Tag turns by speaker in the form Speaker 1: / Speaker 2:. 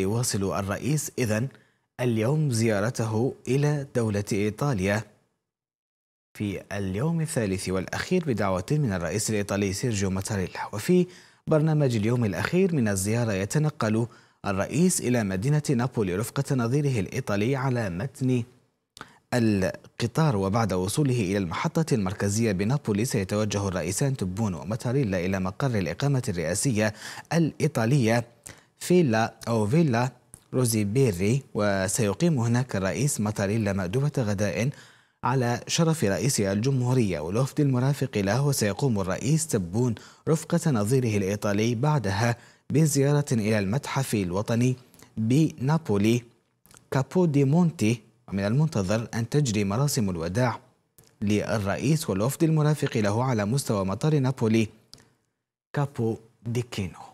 Speaker 1: يواصل الرئيس إذا اليوم زيارته إلى دولة إيطاليا في اليوم الثالث والأخير بدعوة من الرئيس الإيطالي سيرجيو ماتاريلا وفي برنامج اليوم الأخير من الزيارة يتنقل الرئيس إلى مدينة نابولي رفقة نظيره الإيطالي على متن القطار وبعد وصوله إلى المحطة المركزية بنابولي سيتوجه الرئيسان تبون وماتاريلا إلى مقر الإقامة الرئاسية الإيطالية فيلا أو فيلا روزي بيري وسيقيم هناك الرئيس مطاريلا مأدوبة غداء على شرف رئيس الجمهورية والوفد المرافق له وسيقوم الرئيس تبون رفقة نظيره الإيطالي بعدها بزيارة إلى المتحف الوطني بنابولي كابودي مونتي ومن المنتظر أن تجري مراسم الوداع للرئيس والوفد المرافق له على مستوى مطار نابولي كابو ديكينو